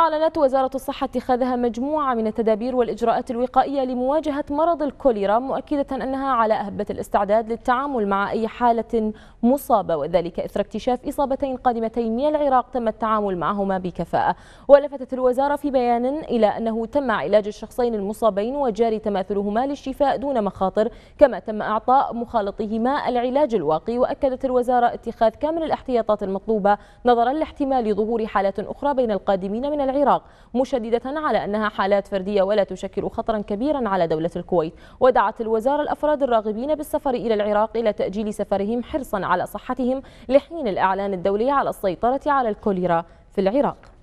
أعلنت وزارة الصحة اتخاذها مجموعة من التدابير والإجراءات الوقائية لمواجهة مرض الكوليرا مؤكدة أنها على أهبة الاستعداد للتعامل مع أي حالة مصابة وذلك إثر اكتشاف إصابتين قادمتين من العراق تم التعامل معهما بكفاءة ولفتت الوزارة في بيان إلى أنه تم علاج الشخصين المصابين وجاري تماثلهما للشفاء دون مخاطر كما تم أعطاء مخالطهما العلاج الواقي وأكدت الوزارة اتخاذ كامل الاحتياطات المطلوبة نظرا لاحتمال ظهور حالات أخرى بين القادمين من العراق مشددة على أنها حالات فردية ولا تشكل خطرا كبيرا على دولة الكويت ودعت الوزارة الأفراد الراغبين بالسفر إلى العراق إلى تأجيل سفرهم حرصا على صحتهم لحين الإعلان الدولي على السيطرة على الكوليرا في العراق